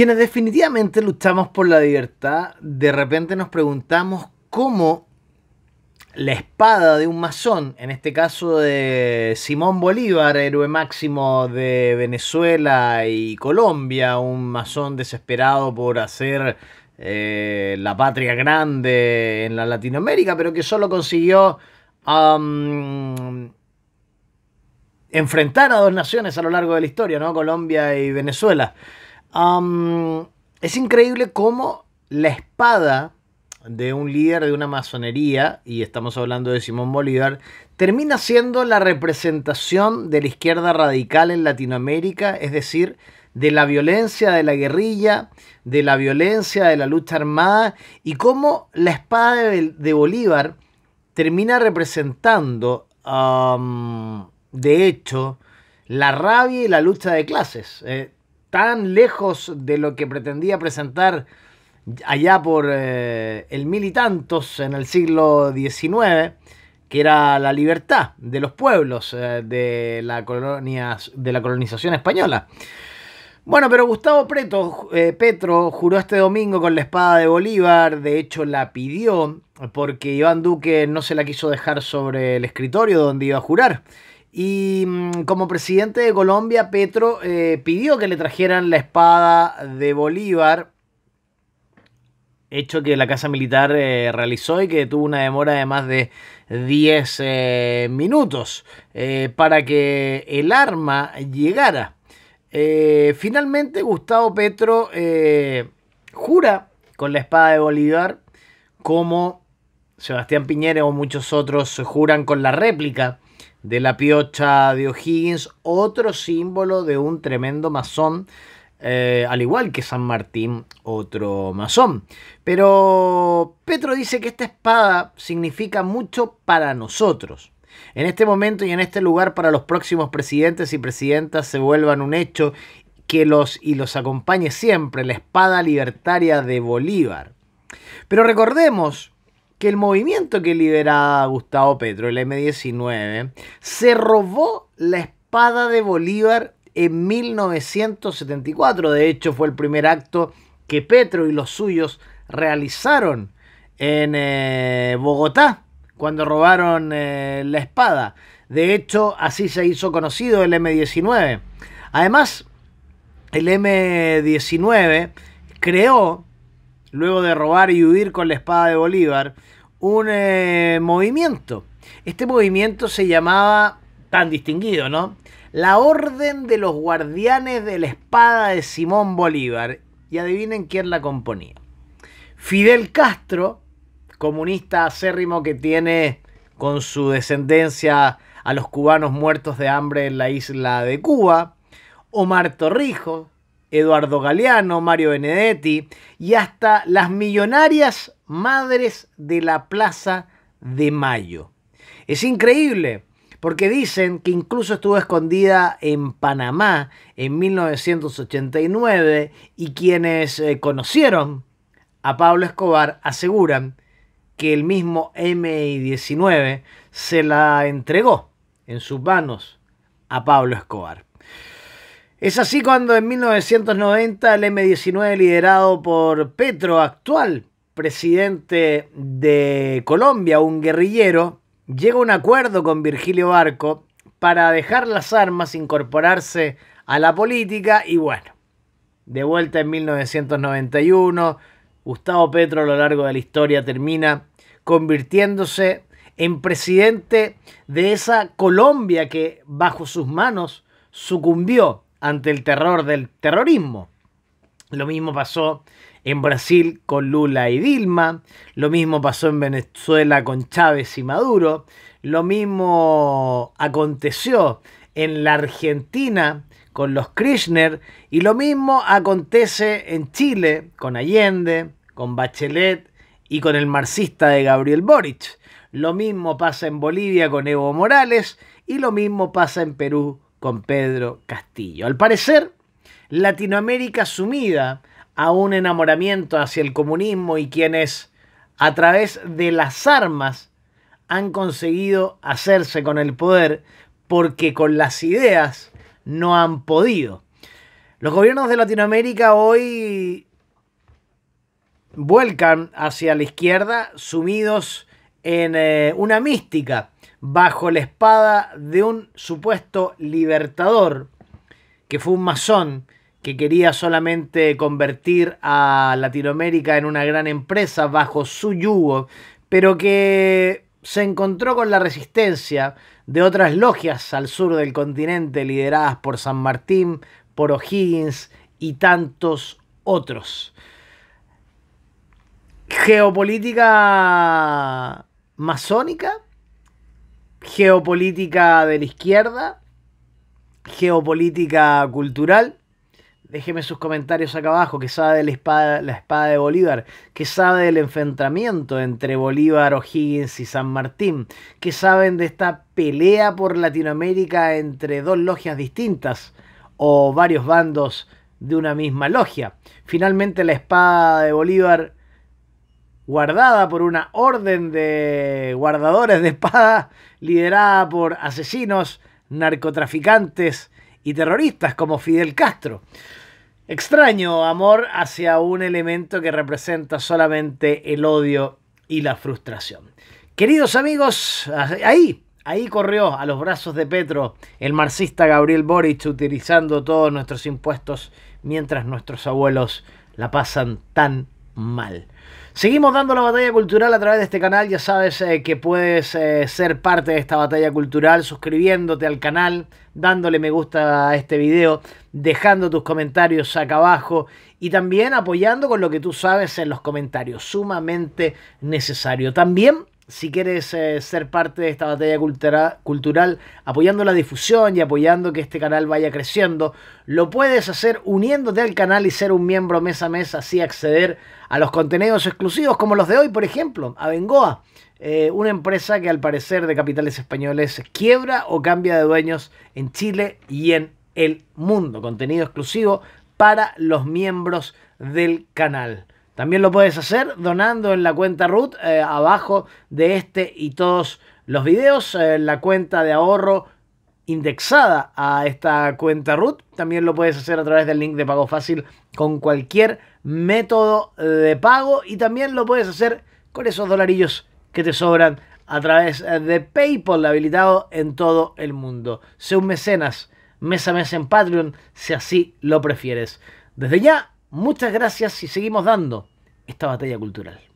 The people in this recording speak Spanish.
Quienes definitivamente luchamos por la libertad, de repente nos preguntamos cómo la espada de un masón, en este caso de Simón Bolívar, héroe máximo de Venezuela y Colombia, un masón desesperado por hacer eh, la patria grande en la Latinoamérica, pero que solo consiguió enfrentar a dos naciones a lo largo de la historia, ¿no? Colombia y Venezuela es increíble cómo la espada de un líder de una masonería, y estamos hablando de Simón Bolívar, termina siendo la representación de la izquierda radical en Latinoamérica, es decir, de la violencia de la guerrilla, de la violencia de la lucha armada, y cómo la espada de, Bolívar termina representando, de hecho, la rabia y la lucha de clases. Eh, tan lejos de lo que pretendía presentar allá por eh, el mil y tantos en el siglo XIX, que era la libertad de los pueblos eh, de, la de la colonización española. Bueno, pero Gustavo Preto, eh, Petro juró este domingo con la espada de Bolívar, de hecho la pidió porque Iván Duque no se la quiso dejar sobre el escritorio donde iba a jurar. Y mm, como presidente de Colombia, Petro eh, pidió que le trajeran la espada de Bolívar, hecho que la Casa Militar eh, realizó y que tuvo una demora de más de 10 eh, minutos para que el arma llegara. finalmente, Gustavo Petro jura con la espada de Bolívar como Sebastián Piñera o muchos otros juran con la réplica de la piocha de O'Higgins, otro símbolo de un tremendo masón, eh, al igual que San Martín, otro masón. Pero Petro dice que esta espada significa mucho para nosotros. En este momento y en este lugar para los próximos presidentes y presidentas se vuelvan un hecho que los y los acompañe siempre la espada libertaria de Bolívar. Pero recordemos que el movimiento que lideraba Gustavo Petro, el M19, se robó la espada de Bolívar en 1974. De hecho, fue el primer acto que Petro y los suyos realizaron en eh, Bogotá cuando robaron eh, la espada. De hecho, así se hizo conocido el M19. Además, el M19 creó luego de robar y huir con la espada de Bolívar, un eh, movimiento. Este movimiento se llamaba, tan distinguido, ¿no? La Orden de los Guardianes de la Espada de Simón Bolívar. Y adivinen quién la componía. Fidel Castro, comunista acérrimo que tiene con su descendencia a los cubanos muertos de hambre en la isla de Cuba. Omar Torrijos, Eduardo Galeano, Mario Benedetti y hasta las millonarias madres de la Plaza de Mayo. Es increíble porque dicen que incluso estuvo escondida en Panamá en 1989 y quienes eh, conocieron a Pablo Escobar aseguran que el mismo MI-19 se la entregó en sus manos a Pablo Escobar. Es así cuando en 1990 el M19 liderado por Petro, actual presidente de Colombia, un guerrillero, llega a un acuerdo con Virgilio Barco para dejar las armas, incorporarse a la política y bueno, de vuelta en 1991, Gustavo Petro a lo largo de la historia termina convirtiéndose en presidente de esa Colombia que bajo sus manos sucumbió ante el terror del terrorismo. Lo mismo pasó en Brasil con Lula y Dilma, lo mismo pasó en Venezuela con Chávez y Maduro, lo mismo aconteció en la Argentina con los Kirchner y lo mismo acontece en Chile con Allende, con Bachelet y con el marxista de Gabriel Boric. Lo mismo pasa en Bolivia con Evo Morales y lo mismo pasa en Perú con Pedro Castillo. Al parecer, Latinoamérica sumida a un enamoramiento hacia el comunismo y quienes a través de las armas han conseguido hacerse con el poder porque con las ideas no han podido. Los gobiernos de Latinoamérica hoy vuelcan hacia la izquierda sumidos en eh, una mística bajo la espada de un supuesto libertador, que fue un masón que quería solamente convertir a Latinoamérica en una gran empresa bajo su yugo, pero que se encontró con la resistencia de otras logias al sur del continente lideradas por San Martín, por O'Higgins y tantos otros. Geopolítica masónica geopolítica de la izquierda, geopolítica cultural. Déjeme sus comentarios acá abajo, que sabe de la espada, la espada de Bolívar, que sabe del enfrentamiento entre Bolívar, O'Higgins y San Martín, que saben de esta pelea por Latinoamérica entre dos logias distintas o varios bandos de una misma logia. Finalmente la espada de Bolívar guardada por una orden de guardadores de espada liderada por asesinos, narcotraficantes y terroristas como Fidel Castro. Extraño amor hacia un elemento que representa solamente el odio y la frustración. Queridos amigos, ahí, ahí corrió a los brazos de Petro el marxista Gabriel Boric utilizando todos nuestros impuestos mientras nuestros abuelos la pasan tan mal. Seguimos dando la batalla cultural a través de este canal. Ya sabes eh, que puedes eh, ser parte de esta batalla cultural suscribiéndote al canal, dándole me gusta a este video, dejando tus comentarios acá abajo y también apoyando con lo que tú sabes en los comentarios. Sumamente necesario. También si quieres eh, ser parte de esta batalla cultural, apoyando la difusión y apoyando que este canal vaya creciendo, lo puedes hacer uniéndote al canal y ser un miembro mes a mes, así acceder a los contenidos exclusivos como los de hoy, por ejemplo, a Bengoa, eh, una empresa que al parecer de capitales españoles quiebra o cambia de dueños en Chile y en el mundo. Contenido exclusivo para los miembros del canal. También lo puedes hacer donando en la cuenta root eh, abajo de este y todos los videos, eh, en la cuenta de ahorro indexada a esta cuenta root. También lo puedes hacer a través del link de pago fácil con cualquier método de pago y también lo puedes hacer con esos dolarillos que te sobran a través eh, de PayPal habilitado en todo el mundo. sea un mecenas mes a mes en Patreon si así lo prefieres. Desde ya Muchas gracias y seguimos dando esta batalla cultural.